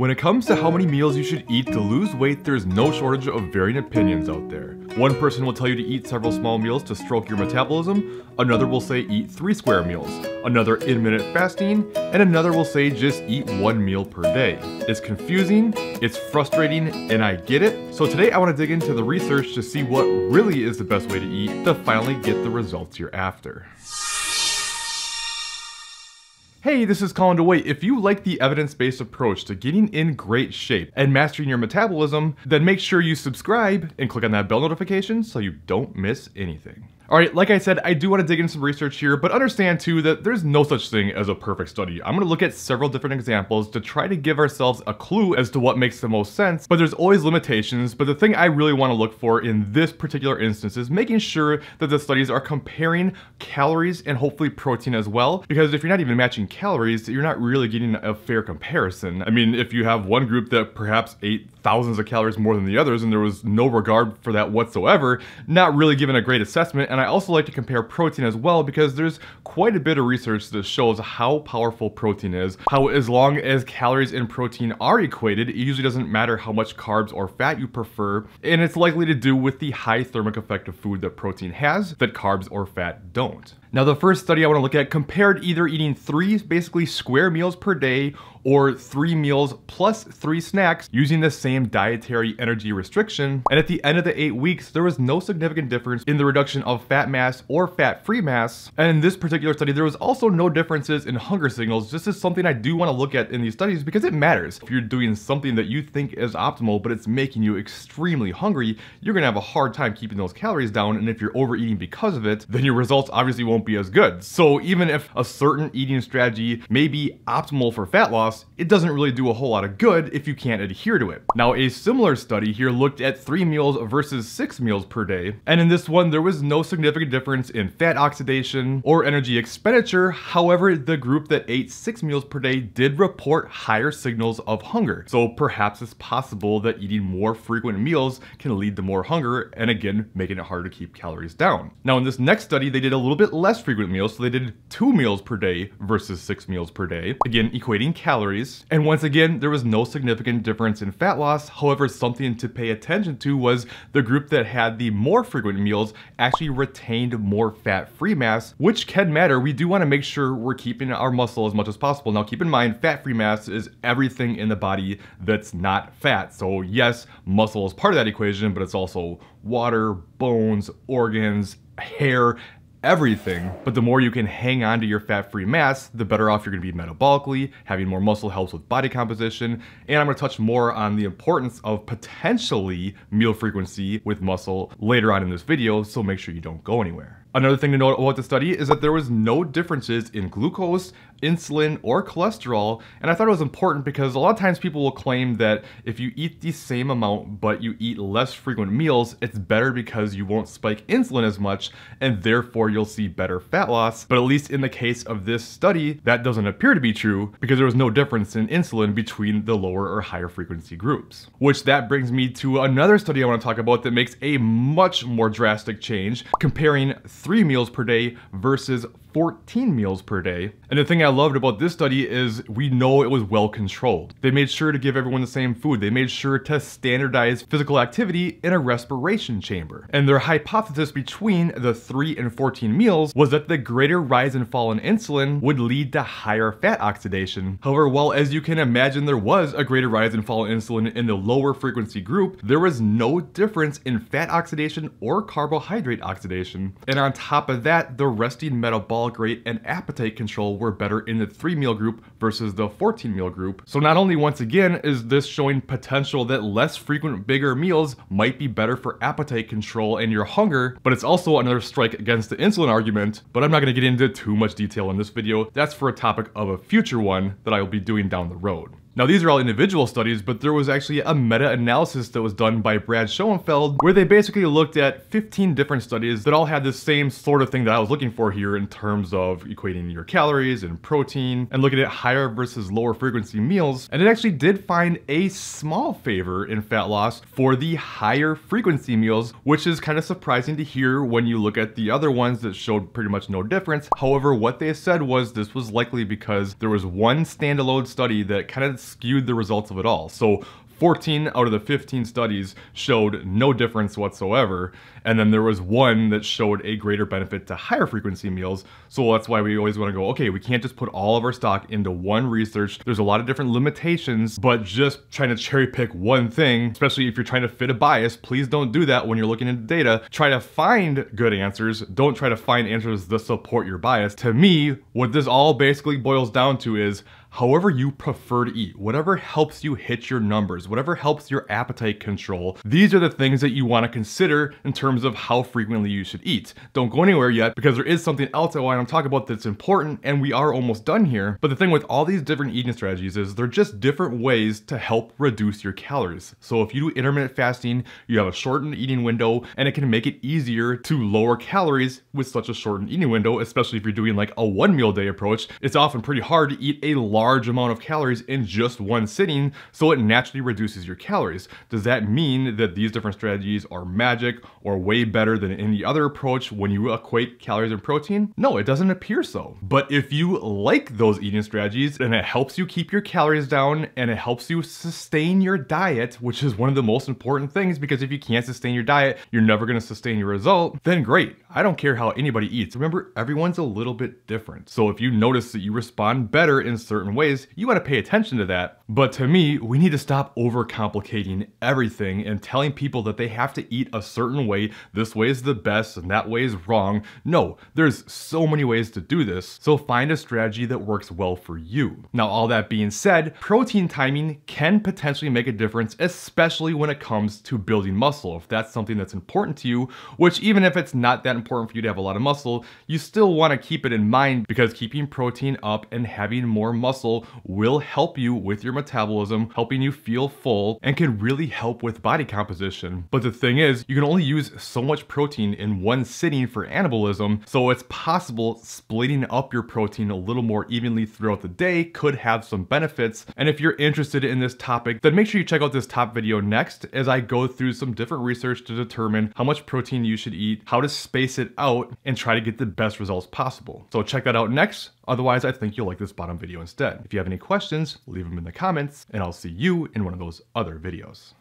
When it comes to how many meals you should eat to lose weight, there's no shortage of varying opinions out there. One person will tell you to eat several small meals to stroke your metabolism, another will say eat three square meals, another intermittent fasting, and another will say just eat one meal per day. It's confusing, it's frustrating, and I get it. So today I want to dig into the research to see what really is the best way to eat to finally get the results you're after. Hey, this is Colin DeWay. If you like the evidence-based approach to getting in great shape and mastering your metabolism, then make sure you subscribe and click on that bell notification so you don't miss anything. All right, like I said, I do want to dig into some research here, but understand too that there's no such thing as a perfect study. I'm going to look at several different examples to try to give ourselves a clue as to what makes the most sense, but there's always limitations. But the thing I really want to look for in this particular instance is making sure that the studies are comparing calories and hopefully protein as well, because if you're not even matching calories, you're not really getting a fair comparison. I mean, if you have one group that perhaps ate thousands of calories more than the others and there was no regard for that whatsoever, not really given a great assessment, and and I also like to compare protein as well because there's quite a bit of research that shows how powerful protein is, how as long as calories and protein are equated, it usually doesn't matter how much carbs or fat you prefer, and it's likely to do with the high thermic effect of food that protein has that carbs or fat don't. Now the first study I want to look at compared either eating three basically square meals per day or three meals plus three snacks using the same dietary energy restriction. And at the end of the eight weeks, there was no significant difference in the reduction of fat mass or fat-free mass. And in this particular study, there was also no differences in hunger signals. This is something I do want to look at in these studies because it matters. If you're doing something that you think is optimal, but it's making you extremely hungry, you're going to have a hard time keeping those calories down. And if you're overeating because of it, then your results obviously won't won't be as good. So even if a certain eating strategy may be optimal for fat loss, it doesn't really do a whole lot of good if you can't adhere to it. Now a similar study here looked at three meals versus six meals per day. And in this one, there was no significant difference in fat oxidation or energy expenditure. However, the group that ate six meals per day did report higher signals of hunger. So perhaps it's possible that eating more frequent meals can lead to more hunger and again, making it harder to keep calories down. Now in this next study, they did a little bit less less frequent meals, so they did two meals per day versus six meals per day, again, equating calories. And once again, there was no significant difference in fat loss. However, something to pay attention to was the group that had the more frequent meals actually retained more fat-free mass, which can matter. We do wanna make sure we're keeping our muscle as much as possible. Now, keep in mind, fat-free mass is everything in the body that's not fat. So yes, muscle is part of that equation, but it's also water, bones, organs, hair, everything, but the more you can hang on to your fat-free mass, the better off you're gonna be metabolically, having more muscle helps with body composition, and I'm gonna touch more on the importance of potentially meal frequency with muscle later on in this video, so make sure you don't go anywhere. Another thing to note about the study is that there was no differences in glucose, insulin, or cholesterol, and I thought it was important because a lot of times people will claim that if you eat the same amount but you eat less frequent meals, it's better because you won't spike insulin as much, and therefore you'll see better fat loss. But at least in the case of this study, that doesn't appear to be true because there was no difference in insulin between the lower or higher frequency groups. Which that brings me to another study I want to talk about that makes a much more drastic change, comparing three meals per day versus 14 meals per day. And the thing I loved about this study is we know it was well controlled. They made sure to give everyone the same food. They made sure to standardize physical activity in a respiration chamber. And their hypothesis between the 3 and 14 meals was that the greater rise and fall in insulin would lead to higher fat oxidation. However, while as you can imagine there was a greater rise and fall in insulin in the lower frequency group, there was no difference in fat oxidation or carbohydrate oxidation. And on top of that, the resting metabolic cholesterol, great, and appetite control were better in the three meal group versus the 14 meal group. So not only once again is this showing potential that less frequent bigger meals might be better for appetite control and your hunger, but it's also another strike against the insulin argument, but I'm not gonna get into too much detail in this video. That's for a topic of a future one that I will be doing down the road. Now these are all individual studies, but there was actually a meta-analysis that was done by Brad Schoenfeld where they basically looked at 15 different studies that all had the same sort of thing that I was looking for here in terms of equating your calories and protein and looking at higher versus lower frequency meals. And it actually did find a small favor in fat loss for the higher frequency meals, which is kind of surprising to hear when you look at the other ones that showed pretty much no difference. However, what they said was this was likely because there was one standalone study that kind of skewed the results of it all. So 14 out of the 15 studies showed no difference whatsoever. And then there was one that showed a greater benefit to higher frequency meals. So that's why we always wanna go, okay, we can't just put all of our stock into one research. There's a lot of different limitations, but just trying to cherry pick one thing, especially if you're trying to fit a bias, please don't do that when you're looking into data. Try to find good answers. Don't try to find answers that support your bias. To me, what this all basically boils down to is however you prefer to eat, whatever helps you hit your numbers, whatever helps your appetite control. These are the things that you wanna consider in terms of how frequently you should eat. Don't go anywhere yet because there is something else I wanna talk about that's important and we are almost done here. But the thing with all these different eating strategies is they're just different ways to help reduce your calories. So if you do intermittent fasting, you have a shortened eating window and it can make it easier to lower calories with such a shortened eating window, especially if you're doing like a one meal day approach. It's often pretty hard to eat a lot large amount of calories in just one sitting, so it naturally reduces your calories. Does that mean that these different strategies are magic or way better than any other approach when you equate calories and protein? No, it doesn't appear so. But if you like those eating strategies and it helps you keep your calories down and it helps you sustain your diet, which is one of the most important things because if you can't sustain your diet, you're never gonna sustain your result, then great. I don't care how anybody eats. Remember, everyone's a little bit different. So if you notice that you respond better in certain certain ways, you wanna pay attention to that. But to me, we need to stop overcomplicating everything and telling people that they have to eat a certain way, this way is the best and that way is wrong. No, there's so many ways to do this, so find a strategy that works well for you. Now, all that being said, protein timing can potentially make a difference, especially when it comes to building muscle, if that's something that's important to you, which even if it's not that important for you to have a lot of muscle, you still wanna keep it in mind because keeping protein up and having more muscle muscle will help you with your metabolism, helping you feel full, and can really help with body composition. But the thing is, you can only use so much protein in one sitting for anabolism, so it's possible splitting up your protein a little more evenly throughout the day could have some benefits. And if you're interested in this topic, then make sure you check out this top video next as I go through some different research to determine how much protein you should eat, how to space it out, and try to get the best results possible. So check that out next. Otherwise, I think you'll like this bottom video instead. If you have any questions, leave them in the comments, and I'll see you in one of those other videos.